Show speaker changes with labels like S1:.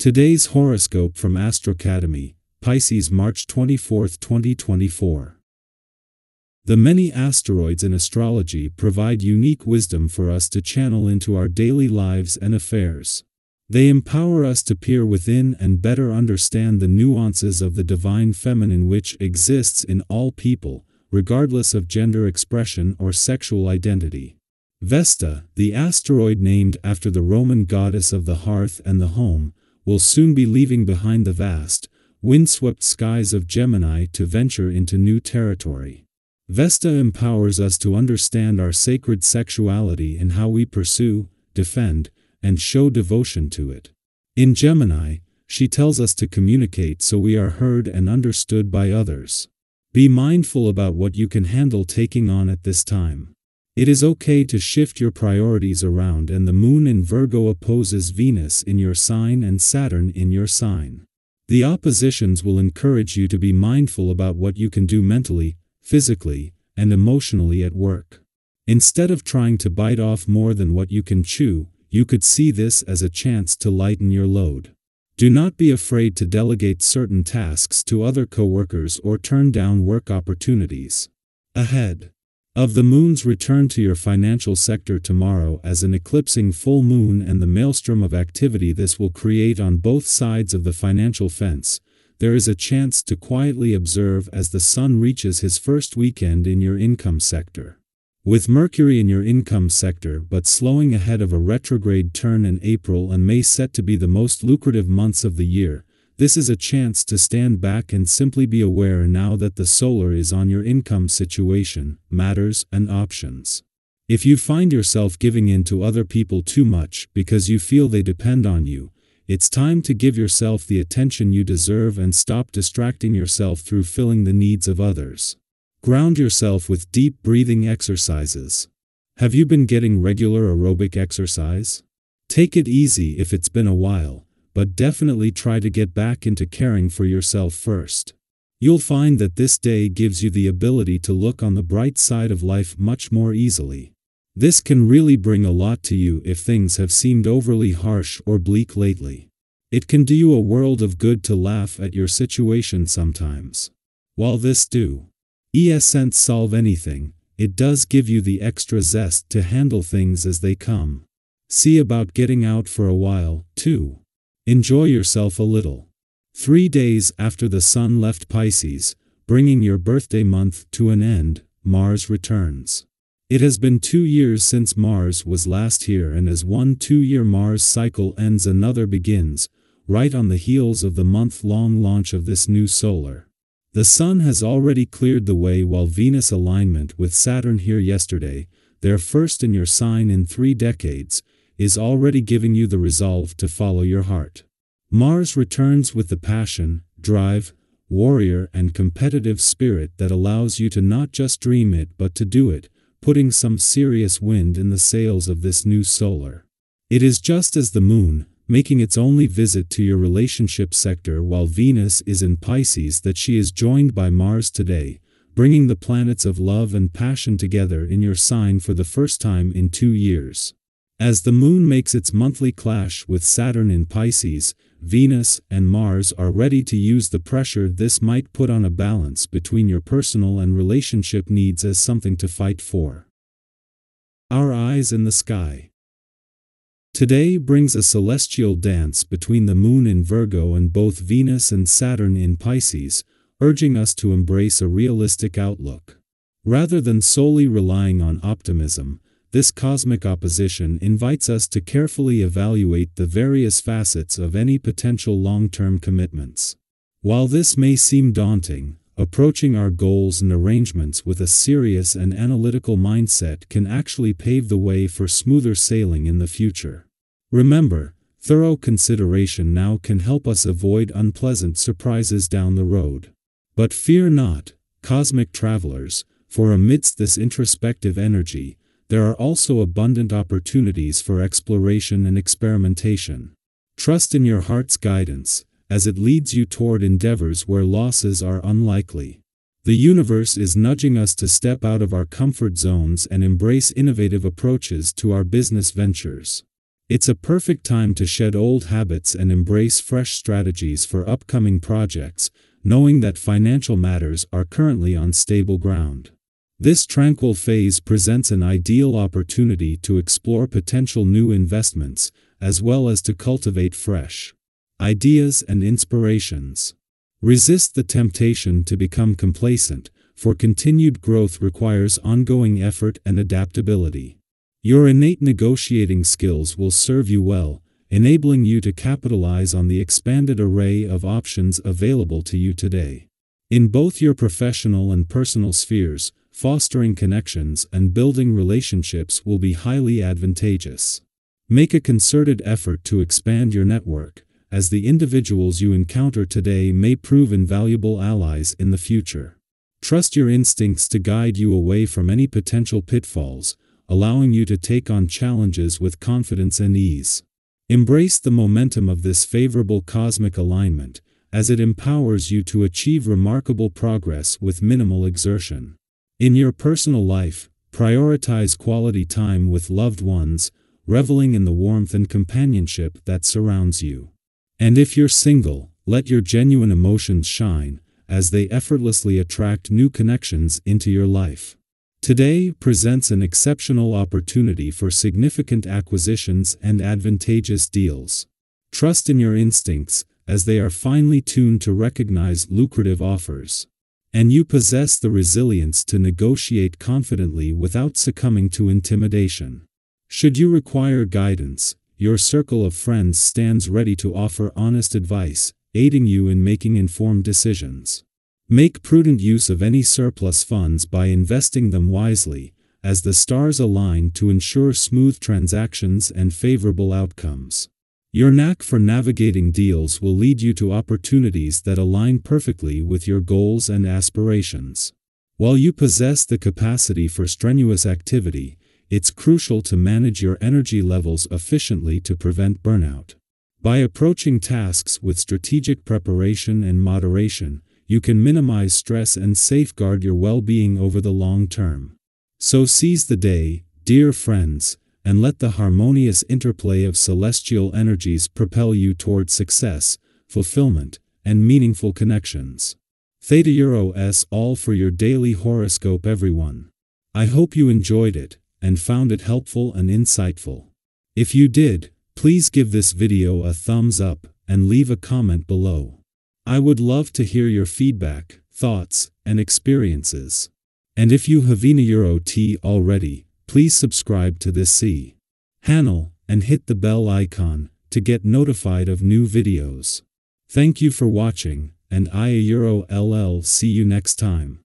S1: Today's horoscope from Astrocademy, Pisces March 24, 2024. The many asteroids in astrology provide unique wisdom for us to channel into our daily lives and affairs. They empower us to peer within and better understand the nuances of the divine feminine which exists in all people, regardless of gender expression or sexual identity. Vesta, the asteroid named after the Roman goddess of the hearth and the home, will soon be leaving behind the vast, windswept skies of Gemini to venture into new territory. Vesta empowers us to understand our sacred sexuality and how we pursue, defend, and show devotion to it. In Gemini, she tells us to communicate so we are heard and understood by others. Be mindful about what you can handle taking on at this time. It is okay to shift your priorities around and the moon in Virgo opposes Venus in your sign and Saturn in your sign. The oppositions will encourage you to be mindful about what you can do mentally, physically, and emotionally at work. Instead of trying to bite off more than what you can chew, you could see this as a chance to lighten your load. Do not be afraid to delegate certain tasks to other coworkers or turn down work opportunities. Ahead. Of the moon's return to your financial sector tomorrow as an eclipsing full moon and the maelstrom of activity this will create on both sides of the financial fence, there is a chance to quietly observe as the sun reaches his first weekend in your income sector. With Mercury in your income sector but slowing ahead of a retrograde turn in April and May set to be the most lucrative months of the year, this is a chance to stand back and simply be aware now that the solar is on your income situation, matters, and options. If you find yourself giving in to other people too much because you feel they depend on you, it's time to give yourself the attention you deserve and stop distracting yourself through filling the needs of others. Ground yourself with deep breathing exercises. Have you been getting regular aerobic exercise? Take it easy if it's been a while but definitely try to get back into caring for yourself first. You'll find that this day gives you the ability to look on the bright side of life much more easily. This can really bring a lot to you if things have seemed overly harsh or bleak lately. It can do you a world of good to laugh at your situation sometimes. While this do ESN't solve anything, it does give you the extra zest to handle things as they come. See about getting out for a while, too. Enjoy yourself a little. Three days after the Sun left Pisces, bringing your birthday month to an end, Mars returns. It has been two years since Mars was last here and as one two-year Mars cycle ends another begins, right on the heels of the month-long launch of this new solar. The Sun has already cleared the way while Venus alignment with Saturn here yesterday, their first in your sign in three decades, is already giving you the resolve to follow your heart. Mars returns with the passion, drive, warrior and competitive spirit that allows you to not just dream it but to do it, putting some serious wind in the sails of this new solar. It is just as the moon, making its only visit to your relationship sector while Venus is in Pisces that she is joined by Mars today, bringing the planets of love and passion together in your sign for the first time in two years. As the Moon makes its monthly clash with Saturn in Pisces, Venus and Mars are ready to use the pressure this might put on a balance between your personal and relationship needs as something to fight for. Our Eyes in the Sky Today brings a celestial dance between the Moon in Virgo and both Venus and Saturn in Pisces, urging us to embrace a realistic outlook. Rather than solely relying on optimism, this cosmic opposition invites us to carefully evaluate the various facets of any potential long-term commitments. While this may seem daunting, approaching our goals and arrangements with a serious and analytical mindset can actually pave the way for smoother sailing in the future. Remember, thorough consideration now can help us avoid unpleasant surprises down the road. But fear not, cosmic travelers, for amidst this introspective energy, there are also abundant opportunities for exploration and experimentation. Trust in your heart's guidance, as it leads you toward endeavors where losses are unlikely. The universe is nudging us to step out of our comfort zones and embrace innovative approaches to our business ventures. It's a perfect time to shed old habits and embrace fresh strategies for upcoming projects, knowing that financial matters are currently on stable ground. This tranquil phase presents an ideal opportunity to explore potential new investments, as well as to cultivate fresh ideas and inspirations. Resist the temptation to become complacent, for continued growth requires ongoing effort and adaptability. Your innate negotiating skills will serve you well, enabling you to capitalize on the expanded array of options available to you today. In both your professional and personal spheres, fostering connections and building relationships will be highly advantageous. Make a concerted effort to expand your network, as the individuals you encounter today may prove invaluable allies in the future. Trust your instincts to guide you away from any potential pitfalls, allowing you to take on challenges with confidence and ease. Embrace the momentum of this favorable cosmic alignment, as it empowers you to achieve remarkable progress with minimal exertion. In your personal life, prioritize quality time with loved ones, reveling in the warmth and companionship that surrounds you. And if you're single, let your genuine emotions shine, as they effortlessly attract new connections into your life. Today presents an exceptional opportunity for significant acquisitions and advantageous deals. Trust in your instincts, as they are finely tuned to recognize lucrative offers and you possess the resilience to negotiate confidently without succumbing to intimidation. Should you require guidance, your circle of friends stands ready to offer honest advice, aiding you in making informed decisions. Make prudent use of any surplus funds by investing them wisely, as the stars align to ensure smooth transactions and favorable outcomes. Your knack for navigating deals will lead you to opportunities that align perfectly with your goals and aspirations. While you possess the capacity for strenuous activity, it's crucial to manage your energy levels efficiently to prevent burnout. By approaching tasks with strategic preparation and moderation, you can minimize stress and safeguard your well-being over the long term. So seize the day, dear friends, and let the harmonious interplay of celestial energies propel you toward success, fulfillment, and meaningful connections. Theta Euro S all for your daily horoscope everyone. I hope you enjoyed it, and found it helpful and insightful. If you did, please give this video a thumbs up, and leave a comment below. I would love to hear your feedback, thoughts, and experiences. And if you have Euro T already, Please subscribe to this C Hannel and hit the bell icon to get notified of new videos. Thank you for watching, and I Euro LL see you next time.